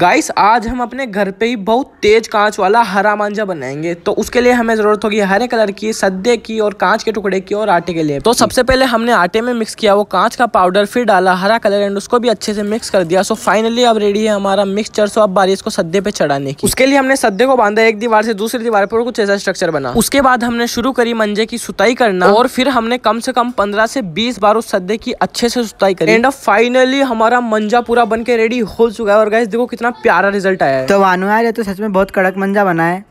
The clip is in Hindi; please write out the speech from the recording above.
गाइस आज हम अपने घर पे ही बहुत तेज कांच वाला हरा मांझा बनाएंगे तो उसके लिए हमें ज़रूरत होगी हरे कलर की सद्दे की और कांच के टुकड़े की और आटे के लिए तो सबसे पहले हमने आटे में मिक्स किया वो कांच का पाउडर फिर डाला हरा कलर एंड उसको भी अच्छे से मिक्स कर दिया सो फाइनली अब रेडी है हमारा मिक्सचर सो अब बारी इसको सद्दे पे चढ़ाने की उसके लिए हमने सद्दे को बांधा एक दीवार से दूसरी दीवार पर कुछ ऐसा स्ट्रक्चर बना उसके बाद हमने शुरू करी मंजे की सुताई करना और फिर हमने कम से कम पंद्रह से बीस बार उस सद्दे की अच्छे से सुताई करी एंड अब फाइनली हमारा मंजा पूरा बन के रेडी हो चुका है और गाइस देखो कितना इतना प्यारा रिजल्ट आया है तो वानु यार ये तो सच में बहुत कड़क मंजा बना है